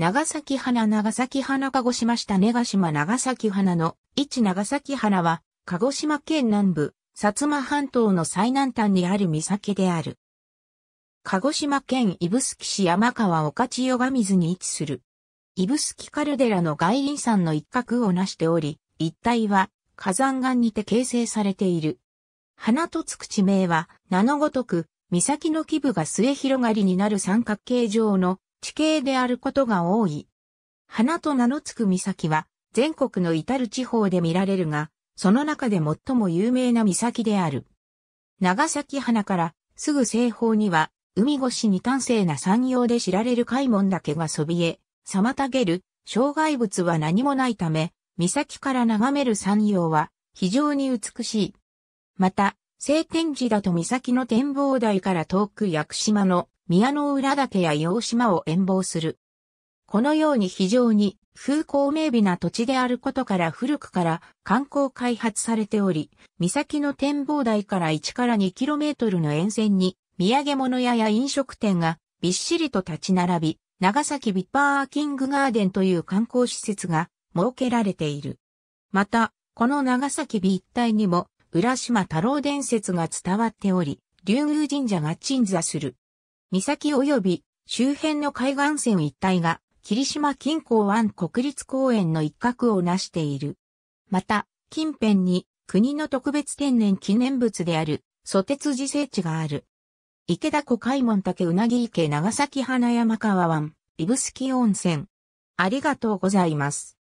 長崎花長崎花鹿児島下根ヶ島長崎花の一長崎花は、鹿児島県南部、薩摩半島の最南端にある岬である。鹿児島県指宿市山川御徒夜が水に位置する。指宿カルデラの外輪山の一角をなしており、一帯は火山岩にて形成されている。花とつく地名は、名のごとく、岬の基部が末広がりになる三角形状の地形であることが多い。花と名の付く岬は、全国の至る地方で見られるが、その中で最も有名な岬である。長崎花からすぐ西方には、海越しに端正な山陽で知られる海門岳がそびえ、妨げる障害物は何もないため、岬から眺める山陽は非常に美しい。また、晴天時だと岬の展望台から遠く屋久島の宮の浦岳や洋島を遠望する。このように非常に風光明媚な土地であることから古くから観光開発されており、岬の展望台から1から 2km の沿線に土産物屋や飲食店がびっしりと立ち並び、長崎ビッパーキングガーデンという観光施設が設けられている。また、この長崎美一帯にも浦島太郎伝説が伝わっており、竜宮神社が鎮座する。岬及び周辺の海岸線一帯が霧島近郊湾国立公園の一角を成している。また、近辺に国の特別天然記念物である、蘇鉄自生地がある。池田湖海門竹うなぎ池長崎花山川湾、指宿温泉。ありがとうございます。